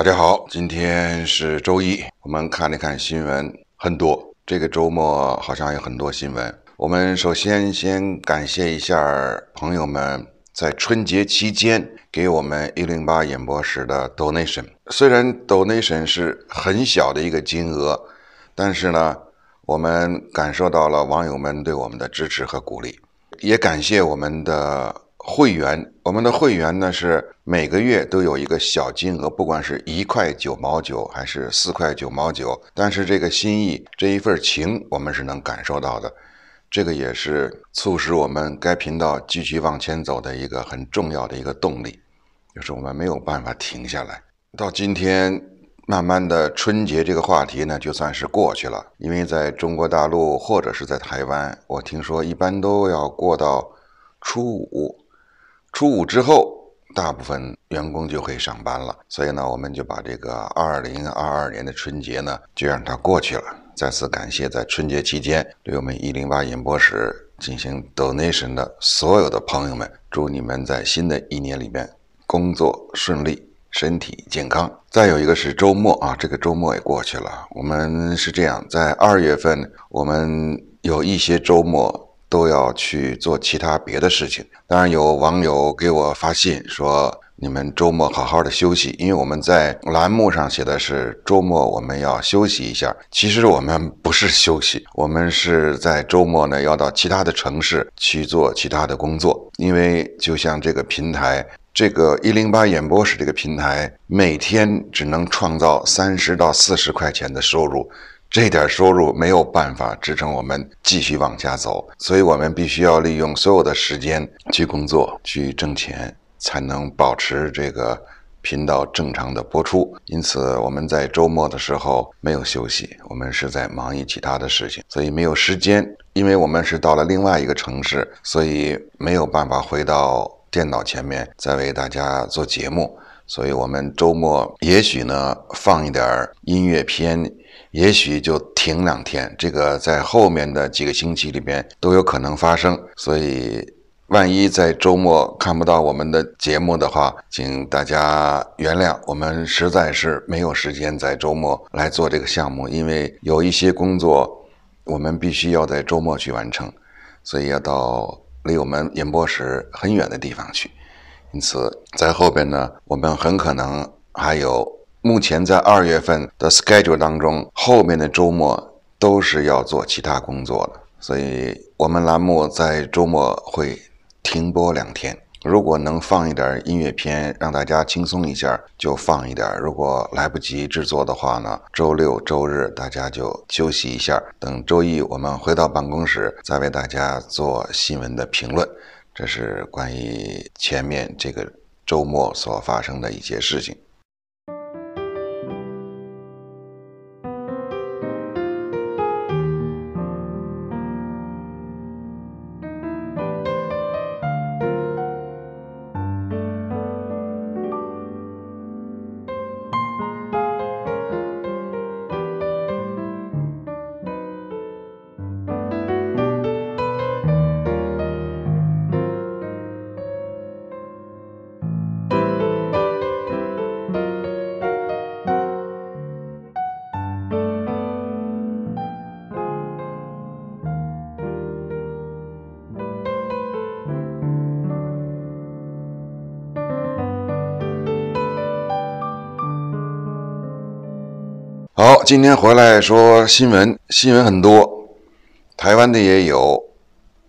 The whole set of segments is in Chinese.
大家好，今天是周一，我们看了看新闻，很多。这个周末好像有很多新闻。我们首先先感谢一下朋友们在春节期间给我们一零八演播室的 donation。虽然 donation 是很小的一个金额，但是呢，我们感受到了网友们对我们的支持和鼓励，也感谢我们的会员。我们的会员呢是每个月都有一个小金额，不管是一块九毛九还是四块九毛九，但是这个心意这一份情我们是能感受到的，这个也是促使我们该频道继续往前走的一个很重要的一个动力，就是我们没有办法停下来。到今天，慢慢的春节这个话题呢就算是过去了，因为在中国大陆或者是在台湾，我听说一般都要过到初五。初五之后，大部分员工就可以上班了，所以呢，我们就把这个二零二二年的春节呢，就让它过去了。再次感谢在春节期间对我们一零八演播室进行 donation 的所有的朋友们，祝你们在新的一年里面工作顺利，身体健康。再有一个是周末啊，这个周末也过去了。我们是这样，在二月份我们有一些周末。都要去做其他别的事情。当然，有网友给我发信说：“你们周末好好的休息。”因为我们在栏目上写的是周末我们要休息一下。其实我们不是休息，我们是在周末呢要到其他的城市去做其他的工作。因为就像这个平台，这个一零八演播室这个平台，每天只能创造三十到四十块钱的收入。这点收入没有办法支撑我们继续往下走，所以我们必须要利用所有的时间去工作、去挣钱，才能保持这个频道正常的播出。因此，我们在周末的时候没有休息，我们是在忙于其他的事情，所以没有时间。因为我们是到了另外一个城市，所以没有办法回到电脑前面再为大家做节目。所以，我们周末也许呢放一点音乐片，也许就停两天。这个在后面的几个星期里边都有可能发生。所以，万一在周末看不到我们的节目的话，请大家原谅，我们实在是没有时间在周末来做这个项目，因为有一些工作我们必须要在周末去完成，所以要到离我们演播室很远的地方去。因此，在后边呢，我们很可能还有。目前在二月份的 schedule 当中，后面的周末都是要做其他工作的，所以我们栏目在周末会停播两天。如果能放一点音乐片，让大家轻松一下，就放一点。如果来不及制作的话呢，周六周日大家就休息一下，等周一我们回到办公室再为大家做新闻的评论。这是关于前面这个周末所发生的一些事情。好，今天回来说新闻，新闻很多，台湾的也有，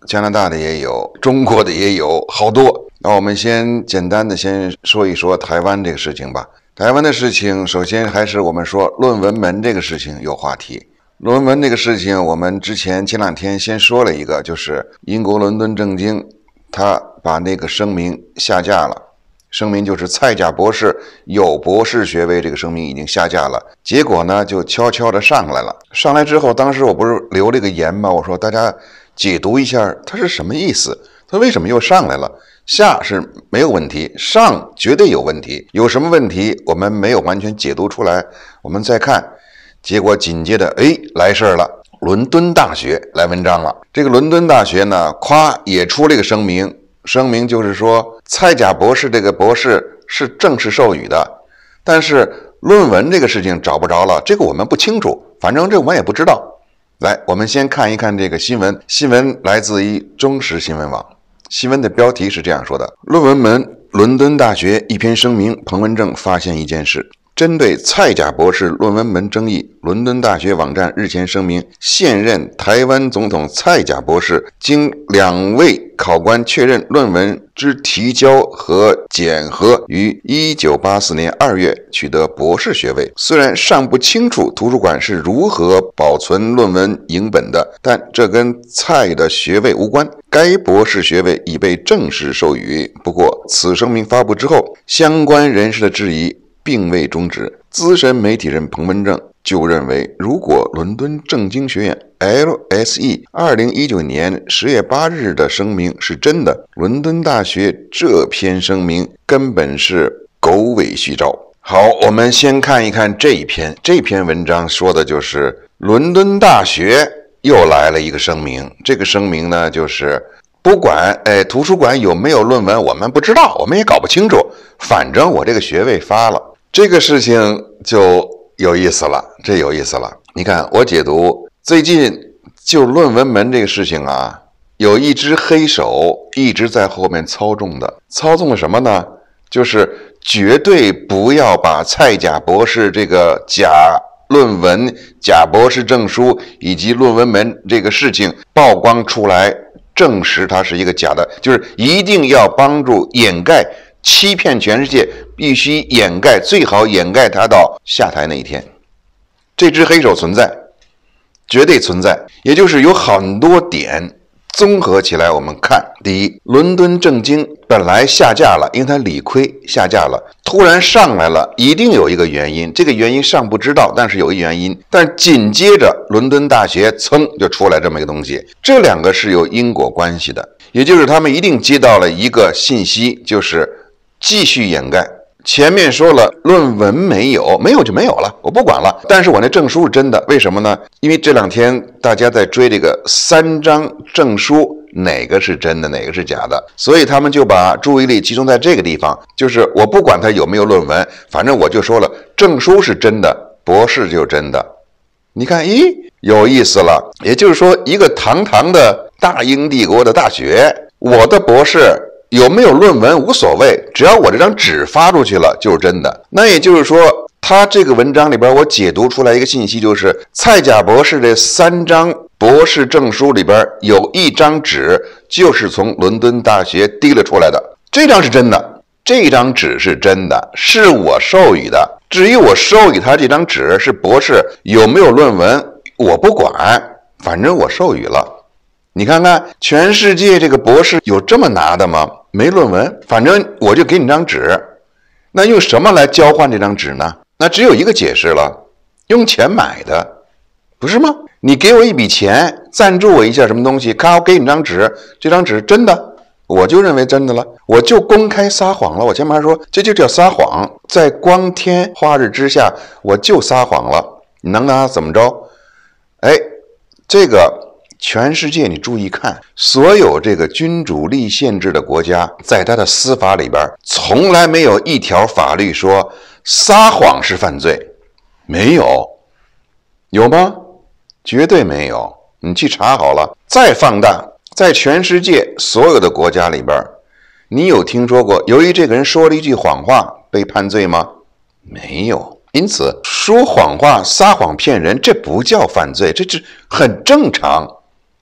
加拿大的也有，中国的也有，好多。那我们先简单的先说一说台湾这个事情吧。台湾的事情，首先还是我们说论文门这个事情有话题。论文门这个事情，我们之前前两天先说了一个，就是英国伦敦政经，他把那个声明下架了。声明就是蔡甲博士有博士学位，这个声明已经下架了。结果呢，就悄悄地上来了。上来之后，当时我不是留了个言吗？我说大家解读一下，他是什么意思？他为什么又上来了？下是没有问题，上绝对有问题。有什么问题？我们没有完全解读出来。我们再看，结果紧接着，哎，来事儿了，伦敦大学来文章了。这个伦敦大学呢，夸也出了一个声明。声明就是说，蔡甲博士这个博士是正式授予的，但是论文这个事情找不着了，这个我们不清楚，反正这我们也不知道。来，我们先看一看这个新闻，新闻来自于忠实新闻网，新闻的标题是这样说的：论文门，伦敦大学一篇声明，彭文正发现一件事。针对蔡甲博士论文门争议，伦敦大学网站日前声明：现任台湾总统蔡甲博士经两位考官确认，论文之提交和检核于一九八四年二月取得博士学位。虽然尚不清楚图书馆是如何保存论文影本的，但这跟蔡的学位无关。该博士学位已被正式授予。不过，此声明发布之后，相关人士的质疑。并未终止。资深媒体人彭文正就认为，如果伦敦政经学院 （LSE） 二零一九年十月八日的声明是真的，伦敦大学这篇声明根本是狗尾续招。好，我们先看一看这一篇。这篇文章说的就是伦敦大学又来了一个声明。这个声明呢，就是不管哎图书馆有没有论文，我们不知道，我们也搞不清楚。反正我这个学位发了。这个事情就有意思了，这有意思了。你看，我解读最近就论文门这个事情啊，有一只黑手一直在后面操纵的，操纵什么呢？就是绝对不要把蔡甲博士这个假论文、假博士证书以及论文门这个事情曝光出来，证实它是一个假的，就是一定要帮助掩盖、欺骗全世界。必须掩盖，最好掩盖他到下台那一天。这只黑手存在，绝对存在，也就是有很多点综合起来，我们看：第一，伦敦政经本来下架了，因为它理亏下架了，突然上来了，一定有一个原因，这个原因尚不知道，但是有一原因。但紧接着，伦敦大学噌就出来这么一个东西，这两个是有因果关系的，也就是他们一定接到了一个信息，就是继续掩盖。前面说了，论文没有，没有就没有了，我不管了。但是我那证书是真的，为什么呢？因为这两天大家在追这个三张证书，哪个是真的，哪个是假的，所以他们就把注意力集中在这个地方。就是我不管他有没有论文，反正我就说了，证书是真的，博士就真的。你看，咦，有意思了。也就是说，一个堂堂的大英帝国的大学，我的博士。有没有论文无所谓，只要我这张纸发出去了就是真的。那也就是说，他这个文章里边，我解读出来一个信息，就是蔡甲博士这三张博士证书里边有一张纸就是从伦敦大学递了出来的，这张是真的，这张纸是真的，是我授予的。至于我授予他这张纸是博士有没有论文，我不管，反正我授予了。你看看全世界这个博士有这么拿的吗？没论文，反正我就给你张纸，那用什么来交换这张纸呢？那只有一个解释了，用钱买的，不是吗？你给我一笔钱，赞助我一下什么东西，看我给你张纸，这张纸真的，我就认为真的了，我就公开撒谎了。我前面还说这就叫撒谎，在光天化日之下我就撒谎了，你能拿怎么着？哎，这个。全世界，你注意看，所有这个君主立宪制的国家，在他的司法里边，从来没有一条法律说撒谎是犯罪，没有，有吗？绝对没有。你去查好了。再放大，在全世界所有的国家里边，你有听说过由于这个人说了一句谎话被判罪吗？没有。因此，说谎话、撒谎骗人，这不叫犯罪，这这很正常。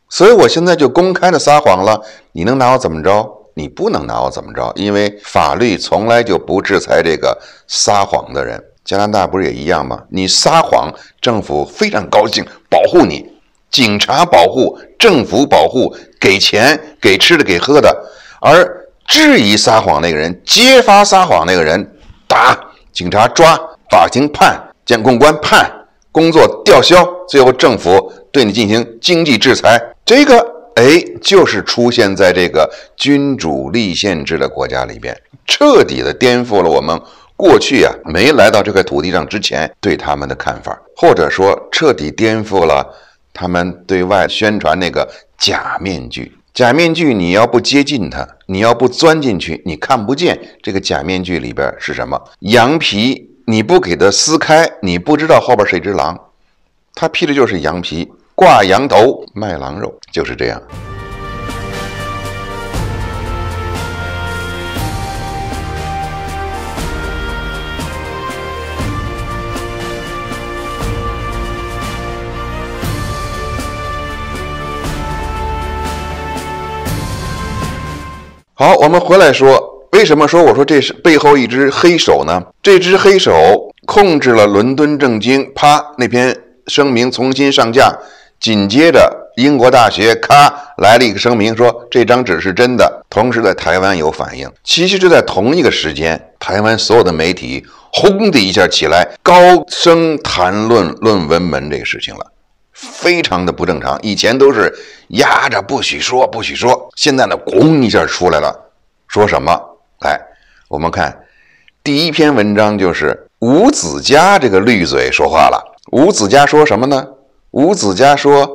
所以我现在就公开的撒谎了，你能拿我怎么着？你不能拿我怎么着，因为法律从来就不制裁这个撒谎的人。加拿大不是也一样吗？你撒谎，政府非常高兴，保护你，警察保护，政府保护，给钱，给吃的，给喝的。而质疑撒谎那个人，揭发撒谎那个人，打，警察抓，法庭判，监控官判，工作吊销，最后政府对你进行经济制裁。这个哎，就是出现在这个君主立宪制的国家里边，彻底的颠覆了我们过去啊没来到这块土地上之前对他们的看法，或者说彻底颠覆了他们对外宣传那个假面具。假面具，你要不接近它，你要不钻进去，你看不见这个假面具里边是什么羊皮，你不给它撕开，你不知道后边是一只狼，他披的就是羊皮。挂羊头卖狼肉，就是这样。好，我们回来说，为什么说我说这是背后一只黑手呢？这只黑手控制了伦敦政经，啪，那篇声明重新上架。紧接着，英国大学咔来了一个声明，说这张纸是真的。同时，在台湾有反应，其实就在同一个时间，台湾所有的媒体轰的一下起来，高声谈论“论文门”这个事情了，非常的不正常。以前都是压着不许说，不许说，现在呢，咣一下出来了，说什么？来，我们看，第一篇文章就是吴子嘉这个绿嘴说话了。吴子嘉说什么呢？吴子嘉说：“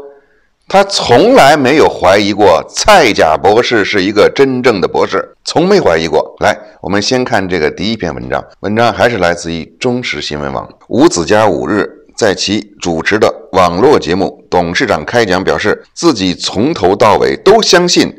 他从来没有怀疑过蔡甲博士是一个真正的博士，从没怀疑过。”来，我们先看这个第一篇文章，文章还是来自于中实新闻网。吴子嘉五日在其主持的网络节目《董事长开讲》表示，自己从头到尾都相信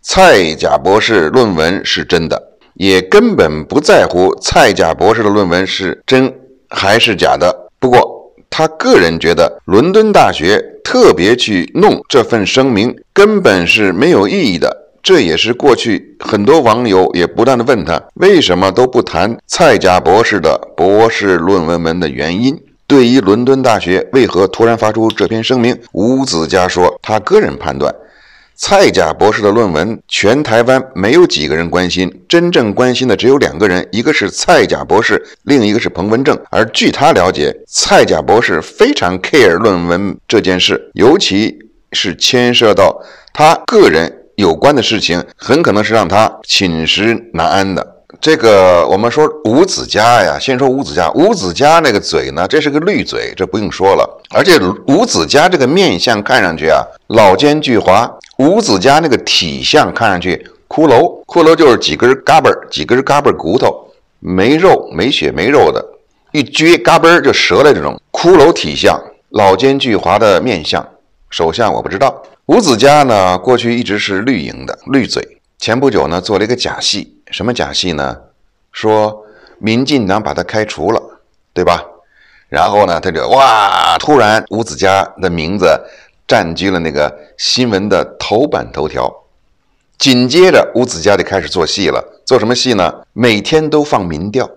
蔡甲博士论文是真的，也根本不在乎蔡甲博士的论文是真还是假的。不过，他个人觉得，伦敦大学特别去弄这份声明，根本是没有意义的。这也是过去很多网友也不断的问他，为什么都不谈蔡佳博士的博士论文文的原因。对于伦敦大学为何突然发出这篇声明，吴子嘉说，他个人判断。蔡甲博士的论文，全台湾没有几个人关心，真正关心的只有两个人，一个是蔡甲博士，另一个是彭文正。而据他了解，蔡甲博士非常 care 论文这件事，尤其是牵涉到他个人有关的事情，很可能是让他寝食难安的。这个我们说五子家呀，先说五子家。五子家那个嘴呢，这是个绿嘴，这不用说了。而且五子家这个面相看上去啊，老奸巨猾。五子家那个体相看上去骷髅，骷髅就是几根嘎嘣儿、几根嘎嘣儿骨头，没肉、没血、没肉的，一撅嘎嘣儿就折了。这种骷髅体相、老奸巨猾的面相、首相我不知道。五子家呢，过去一直是绿营的绿嘴，前不久呢做了一个假戏。什么假戏呢？说民进党把他开除了，对吧？然后呢，他就哇，突然吴子嘉的名字占据了那个新闻的头版头条。紧接着，吴子嘉就开始做戏了。做什么戏呢？每天都放民调，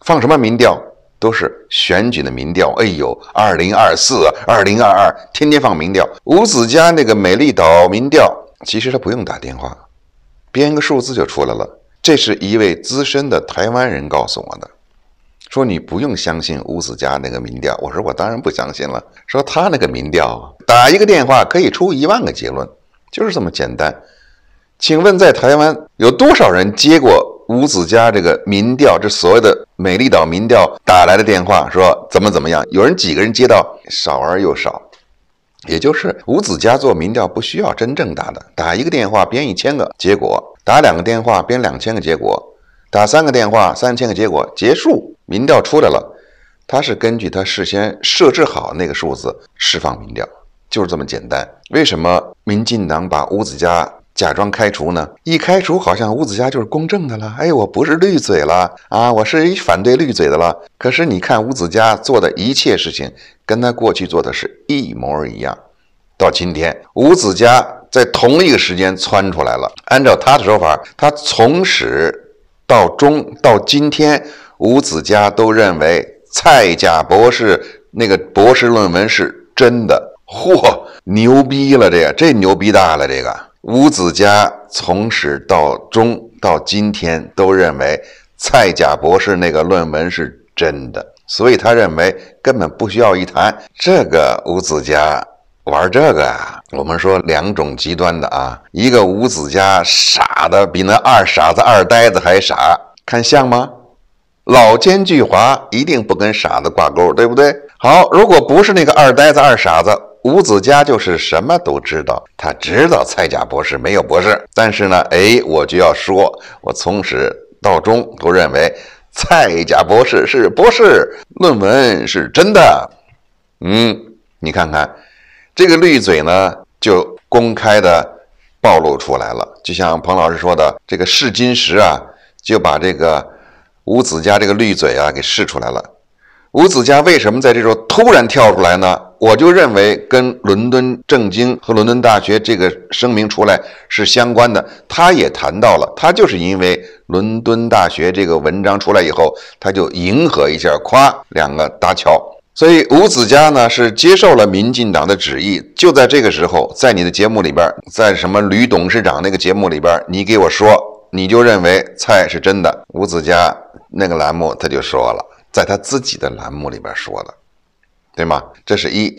放什么民调？都是选举的民调。哎呦，二零二四、二零二二，天天放民调。吴子嘉那个美丽岛民调，其实他不用打电话。编个数字就出来了。这是一位资深的台湾人告诉我的，说你不用相信吴子嘉那个民调。我说我当然不相信了。说他那个民调啊，打一个电话可以出一万个结论，就是这么简单。请问在台湾有多少人接过吴子嘉这个民调？这所谓的美丽岛民调打来的电话，说怎么怎么样？有人几个人接到？少而又少。也就是吴子嘉做民调不需要真正打的，打一个电话编一千个结果，打两个电话编两千个结果，打三个电话三千个结果结束，民调出来了。他是根据他事先设置好那个数字释放民调，就是这么简单。为什么民进党把吴子嘉？假装开除呢？一开除，好像吴子嘉就是公正的了。哎，我不是绿嘴了啊，我是一反对绿嘴的了。可是你看，吴子嘉做的一切事情，跟他过去做的是一模一样。到今天，吴子嘉在同一个时间窜出来了。按照他的说法，他从始到终到今天，吴子嘉都认为蔡甲博士那个博士论文是真的。嚯，牛逼了，这个这牛逼大了，这个。吴子嘉从始到终到今天都认为蔡甲博士那个论文是真的，所以他认为根本不需要一谈这个吴子嘉玩这个啊。我们说两种极端的啊，一个吴子嘉傻的比那二傻子二呆子还傻，看像吗？老奸巨猾一定不跟傻子挂钩，对不对？好，如果不是那个二呆子二傻子。吴子嘉就是什么都知道，他知道蔡甲博士没有博士，但是呢，哎，我就要说，我从始到终都认为蔡甲博士是博士，论文是真的。嗯，你看看这个绿嘴呢，就公开的暴露出来了。就像彭老师说的，这个试金石啊，就把这个吴子嘉这个绿嘴啊给试出来了。吴子嘉为什么在这时候突然跳出来呢？我就认为跟伦敦政经和伦敦大学这个声明出来是相关的。他也谈到了，他就是因为伦敦大学这个文章出来以后，他就迎合一下，夸两个搭桥。所以吴子嘉呢是接受了民进党的旨意，就在这个时候，在你的节目里边，在什么吕董事长那个节目里边，你给我说，你就认为蔡是真的。吴子嘉那个栏目他就说了。在他自己的栏目里边说的，对吗？这是一。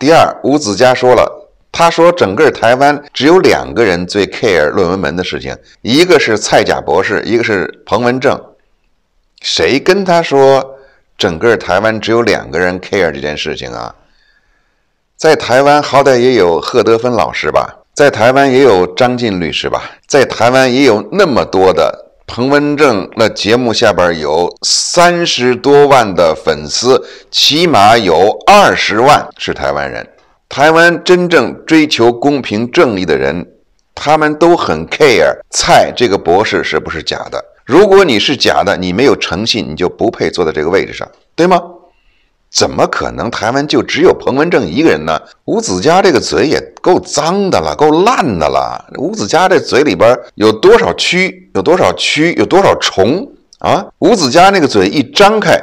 第二，吴子嘉说了。他说：“整个台湾只有两个人最 care 论文门的事情，一个是蔡甲博士，一个是彭文正。谁跟他说整个台湾只有两个人 care 这件事情啊？在台湾好歹也有贺德芬老师吧，在台湾也有张晋律师吧，在台湾也有那么多的彭文正。那节目下边有三十多万的粉丝，起码有二十万是台湾人。”台湾真正追求公平正义的人，他们都很 care 蔡这个博士是不是假的？如果你是假的，你没有诚信，你就不配坐在这个位置上，对吗？怎么可能台湾就只有彭文正一个人呢？吴子嘉这个嘴也够脏的了，够烂的了。吴子嘉这嘴里边有多少蛆？有多少蛆？有多少虫啊？吴子嘉那个嘴一张开，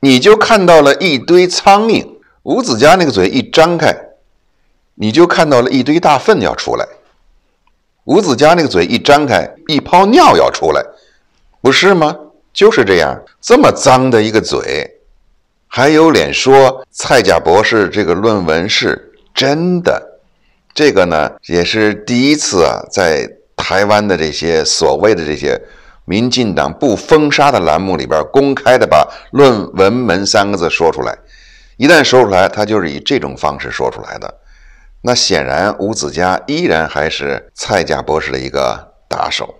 你就看到了一堆苍蝇。吴子嘉那个嘴一张开，你就看到了一堆大粪要出来。吴子嘉那个嘴一张开，一泡尿要出来，不是吗？就是这样，这么脏的一个嘴，还有脸说蔡家博士这个论文是真的？这个呢，也是第一次啊，在台湾的这些所谓的这些民进党不封杀的栏目里边，公开的把“论文门”三个字说出来。一旦说出来，他就是以这种方式说出来的。那显然，吴子嘉依然还是蔡甲博士的一个打手。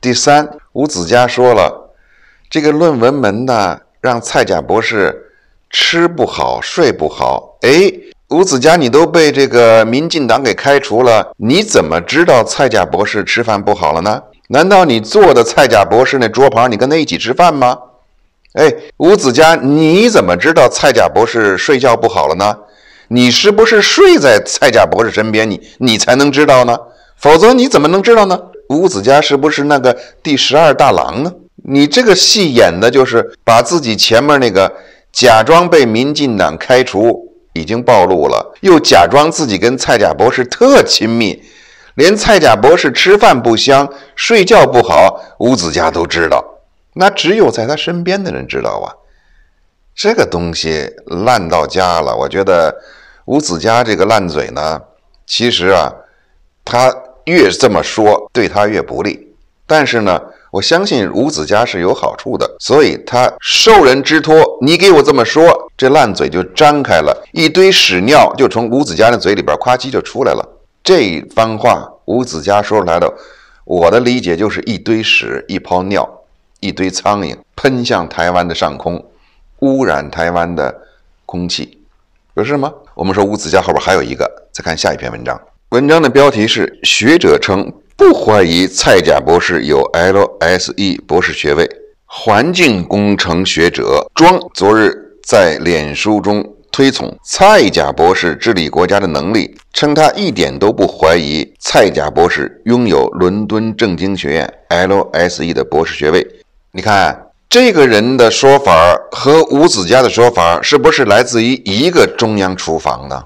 第三，吴子嘉说了，这个论文门呢，让蔡甲博士吃不好睡不好。哎，吴子嘉，你都被这个民进党给开除了，你怎么知道蔡甲博士吃饭不好了呢？难道你坐的蔡甲博士那桌旁，你跟他一起吃饭吗？哎，吴子嘉，你怎么知道蔡甲博士睡觉不好了呢？你是不是睡在蔡甲博士身边？你你才能知道呢？否则你怎么能知道呢？吴子嘉是不是那个第十二大郎呢？你这个戏演的就是把自己前面那个假装被民进党开除已经暴露了，又假装自己跟蔡甲博士特亲密，连蔡甲博士吃饭不香、睡觉不好，吴子嘉都知道。那只有在他身边的人知道啊，这个东西烂到家了。我觉得吴子嘉这个烂嘴呢，其实啊，他越这么说对他越不利。但是呢，我相信吴子嘉是有好处的，所以他受人之托，你给我这么说，这烂嘴就张开了，一堆屎尿就从吴子嘉的嘴里边夸叽就出来了。这一番话吴子嘉说出来的，我的理解就是一堆屎一泡尿。一堆苍蝇喷向台湾的上空，污染台湾的空气，不是吗？我们说五子佳后边还有一个，再看下一篇文章。文章的标题是：学者称不怀疑蔡甲博士有 LSE 博士学位。环境工程学者庄昨日在脸书中推崇蔡甲博士治理国家的能力，称他一点都不怀疑蔡甲博士拥有伦敦政经学院 LSE 的博士学位。你看这个人的说法和吴子家的说法，是不是来自于一个中央厨房呢？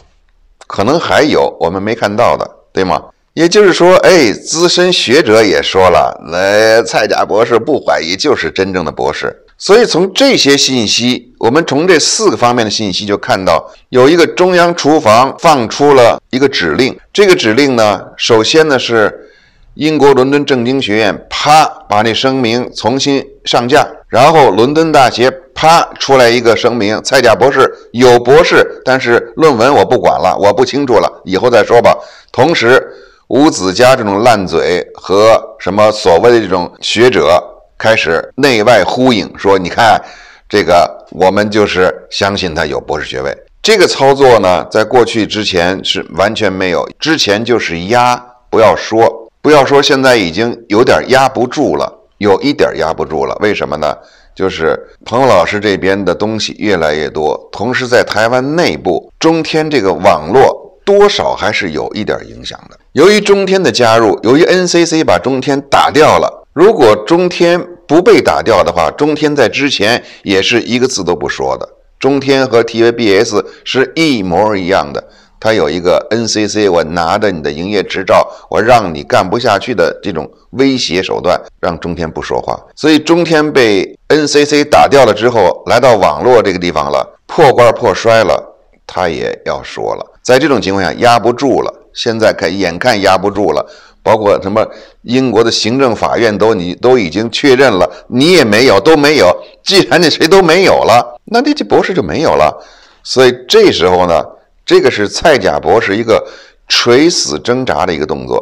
可能还有我们没看到的，对吗？也就是说，哎，资深学者也说了，那蔡甲博士不怀疑就是真正的博士。所以从这些信息，我们从这四个方面的信息就看到，有一个中央厨房放出了一个指令。这个指令呢，首先呢是。英国伦敦政经学院啪把那声明重新上架，然后伦敦大学啪出来一个声明：蔡甲博士有博士，但是论文我不管了，我不清楚了，以后再说吧。同时，吴子嘉这种烂嘴和什么所谓的这种学者开始内外呼应，说你看这个，我们就是相信他有博士学位。这个操作呢，在过去之前是完全没有，之前就是压不要说。不要说现在已经有点压不住了，有一点压不住了。为什么呢？就是彭老师这边的东西越来越多，同时在台湾内部，中天这个网络多少还是有一点影响的。由于中天的加入，由于 NCC 把中天打掉了，如果中天不被打掉的话，中天在之前也是一个字都不说的。中天和 t v b s 是一模一样的。他有一个 NCC，我拿着你的营业执照，我让你干不下去的这种威胁手段，让中天不说话。所以中天被 NCC 打掉了之后，来到网络这个地方了，破罐破摔了，他也要说了。在这种情况下压不住了，现在看眼看压不住了，包括什么英国的行政法院都你都已经确认了，你也没有都没有。既然你谁都没有了，那这这博士就没有了。所以这时候呢？这个是蔡甲博士一个垂死挣扎的一个动作，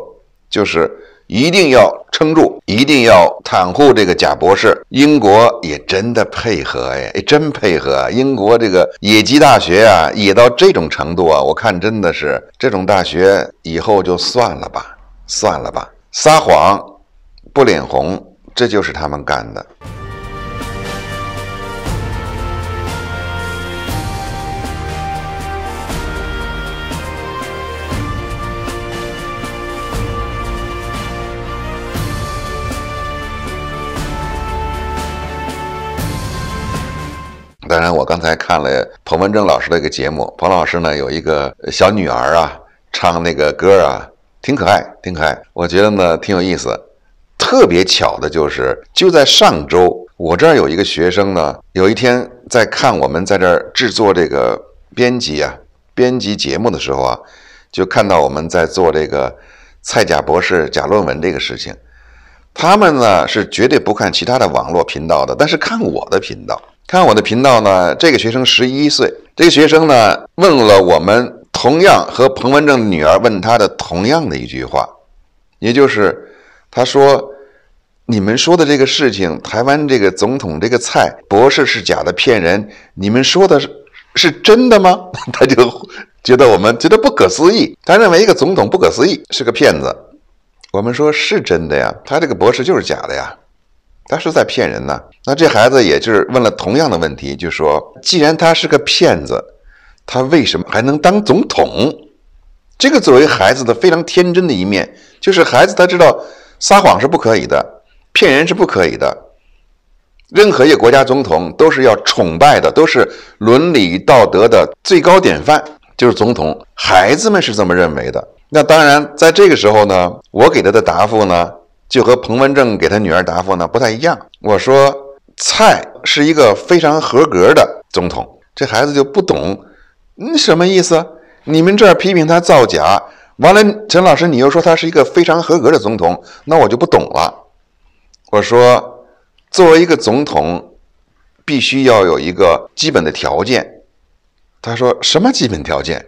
就是一定要撑住，一定要袒护这个贾博士。英国也真的配合呀，哎，真配合！英国这个野鸡大学啊，野到这种程度啊，我看真的是这种大学以后就算了吧，算了吧，撒谎不脸红，这就是他们干的。我刚才看了彭文正老师的一个节目，彭老师呢有一个小女儿啊，唱那个歌啊，挺可爱，挺可爱。我觉得呢挺有意思。特别巧的就是，就在上周，我这儿有一个学生呢，有一天在看我们在这儿制作这个编辑啊、编辑节目的时候啊，就看到我们在做这个蔡甲博士假论文这个事情。他们呢是绝对不看其他的网络频道的，但是看我的频道。看我的频道呢，这个学生十一岁，这个学生呢问了我们同样和彭文正女儿问他的同样的一句话，也就是他说：“你们说的这个事情，台湾这个总统这个菜博士是假的，骗人。你们说的是是真的吗？” 他就觉得我们觉得不可思议，他认为一个总统不可思议，是个骗子。我们说是真的呀，他这个博士就是假的呀。他是在骗人呢。那这孩子也就是问了同样的问题，就说：“既然他是个骗子，他为什么还能当总统？”这个作为孩子的非常天真的一面，就是孩子他知道撒谎是不可以的，骗人是不可以的。任何一个国家总统都是要崇拜的，都是伦理道德的最高典范，就是总统。孩子们是这么认为的。那当然，在这个时候呢，我给他的答复呢。就和彭文正给他女儿答复呢不太一样。我说蔡是一个非常合格的总统，这孩子就不懂你什么意思？你们这儿批评他造假，完了，陈老师你又说他是一个非常合格的总统，那我就不懂了。我说作为一个总统，必须要有一个基本的条件。他说什么基本条件？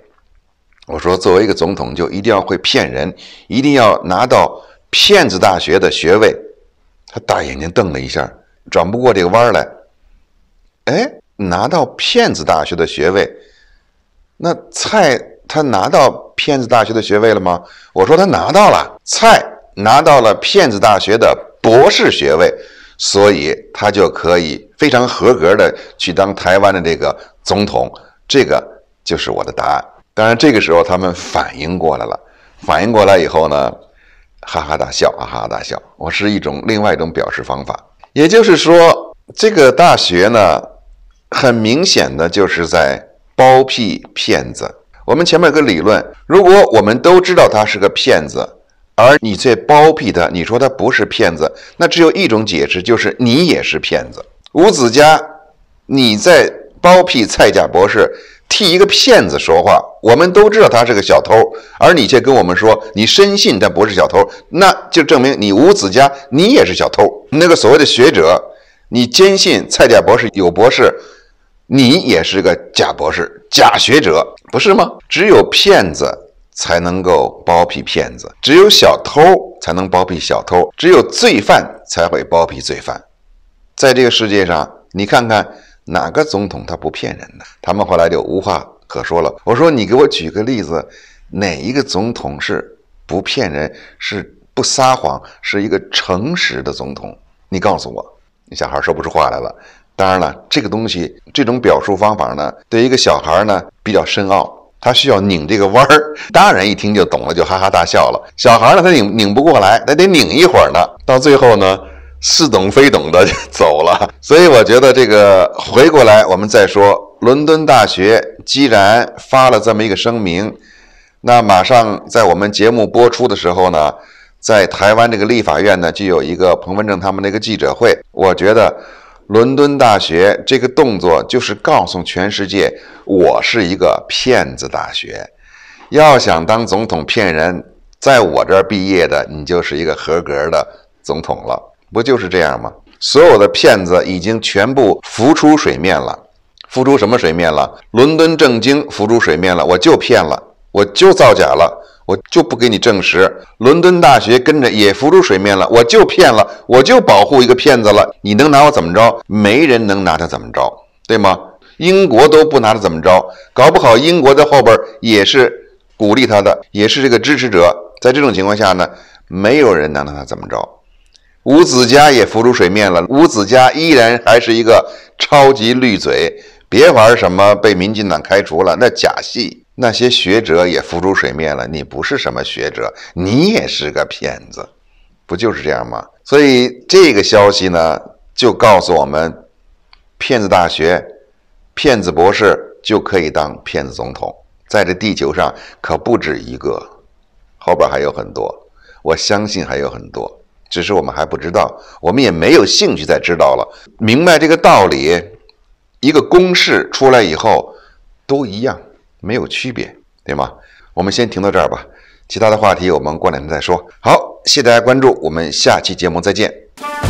我说作为一个总统就一定要会骗人，一定要拿到。骗子大学的学位，他大眼睛瞪了一下，转不过这个弯来。哎，拿到骗子大学的学位，那蔡他拿到骗子大学的学位了吗？我说他拿到了，蔡拿到了骗子大学的博士学位，所以他就可以非常合格的去当台湾的这个总统。这个就是我的答案。当然，这个时候他们反应过来了，反应过来以后呢？哈哈大笑，啊哈哈大笑，我是一种另外一种表示方法。也就是说，这个大学呢，很明显的就是在包庇骗子。我们前面有个理论，如果我们都知道他是个骗子，而你却包庇他，你说他不是骗子，那只有一种解释，就是你也是骗子。吴子嘉，你在包庇蔡甲博士。替一个骗子说话，我们都知道他是个小偷，而你却跟我们说你深信他不是小偷，那就证明你吴子嘉你也是小偷。那个所谓的学者，你坚信蔡甲博士有博士，你也是个假博士、假学者，不是吗？只有骗子才能够包庇骗子，只有小偷才能包庇小偷，只有罪犯才会包庇罪犯。在这个世界上，你看看。哪个总统他不骗人呢？他们后来就无话可说了。我说你给我举个例子，哪一个总统是不骗人、是不撒谎、是一个诚实的总统？你告诉我。小孩说不出话来了。当然了，这个东西这种表述方法呢，对一个小孩呢比较深奥，他需要拧这个弯儿。大 人一听就懂了，就哈哈大笑了。小孩呢，他拧拧不过来，他得拧一会儿呢。到最后呢。似懂非懂的就走了，所以我觉得这个回过来我们再说，伦敦大学既然发了这么一个声明，那马上在我们节目播出的时候呢，在台湾这个立法院呢就有一个彭文正他们那个记者会。我觉得伦敦大学这个动作就是告诉全世界，我是一个骗子大学，要想当总统骗人，在我这儿毕业的你就是一个合格的总统了。不就是这样吗？所有的骗子已经全部浮出水面了，浮出什么水面了？伦敦政经浮出水面了，我就骗了，我就造假了，我就不给你证实。伦敦大学跟着也浮出水面了，我就骗了，我就保护一个骗子了。你能拿我怎么着？没人能拿他怎么着，对吗？英国都不拿他怎么着，搞不好英国在后边也是鼓励他的，也是这个支持者。在这种情况下呢，没有人能拿他怎么着。吴子嘉也浮出水面了，吴子嘉依然还是一个超级绿嘴，别玩什么被民进党开除了，那假戏。那些学者也浮出水面了，你不是什么学者，你也是个骗子，不就是这样吗？所以这个消息呢，就告诉我们，骗子大学、骗子博士就可以当骗子总统，在这地球上可不止一个，后边还有很多，我相信还有很多。只是我们还不知道，我们也没有兴趣再知道了。明白这个道理，一个公式出来以后，都一样，没有区别，对吗？我们先停到这儿吧，其他的话题我们过两天再说。好，谢谢大家关注，我们下期节目再见。